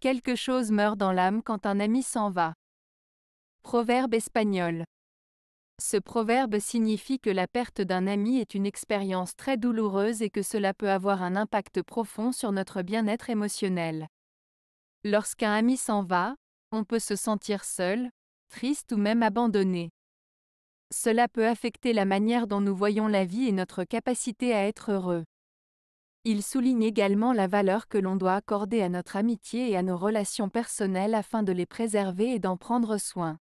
Quelque chose meurt dans l'âme quand un ami s'en va. Proverbe espagnol. Ce proverbe signifie que la perte d'un ami est une expérience très douloureuse et que cela peut avoir un impact profond sur notre bien-être émotionnel. Lorsqu'un ami s'en va, on peut se sentir seul, triste ou même abandonné. Cela peut affecter la manière dont nous voyons la vie et notre capacité à être heureux. Il souligne également la valeur que l'on doit accorder à notre amitié et à nos relations personnelles afin de les préserver et d'en prendre soin.